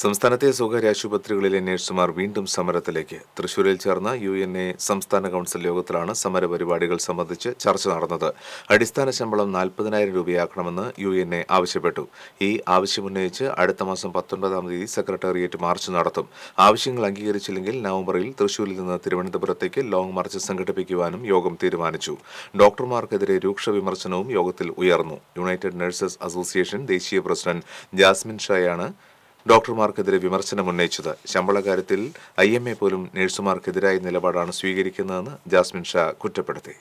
സംസ്ഥാനത്തെ സ്വകാര്യ ആശുപത്രികളിലെ നഴ്സുമാർ വീണ്ടും സമരത്തിലേക്ക് തൃശൂരിൽ ചേർന്ന യു എൻ എ സംസ്ഥാന കൗൺസിൽ യോഗത്തിലാണ് സമരപരിപാടികൾ സംബന്ധിച്ച് ചർച്ച നടന്നത് അടിസ്ഥാന ശമ്പളം നാൽപ്പതിനായിരം രൂപയാക്കണമെന്ന് യു എൻ എ ആവശ്യപ്പെട്ടു ഈ ആവശ്യമുന്നയിച്ച് അടുത്ത മാസം പത്തൊൻപതാം തീയതി സെക്രട്ടേറിയറ്റ് മാർച്ച് നടത്തും ആവശ്യങ്ങൾ അംഗീകരിച്ചില്ലെങ്കിൽ നവംബറിൽ തൃശൂരിൽ നിന്ന് തിരുവനന്തപുരത്തേക്ക് ലോങ് മാർച്ച് സംഘടിപ്പിക്കുവാനും യോഗം തീരുമാനിച്ചു ഡോക്ടർമാർക്കെതിരെ രൂക്ഷ വിമർശനവും യോഗത്തിൽ ഉയർന്നു യുണൈറ്റഡ് നഴ്സസ് അസോസിയേഷൻ ദേശീയ പ്രസിഡന്റ് ജാസ്മിൻ ഷായാണ് ഡോക്ടർമാർക്കെതിരെ വിമർശനം ഉന്നയിച്ചത് ശമ്പള കാര്യത്തിൽ ഐ എം എ പോലും നഴ്സുമാർക്കെതിരായ നിലപാടാണ് സ്വീകരിക്കുന്നതെന്ന് ജാസ്മിൻ ഷാ കുറ്റപ്പെടുത്തി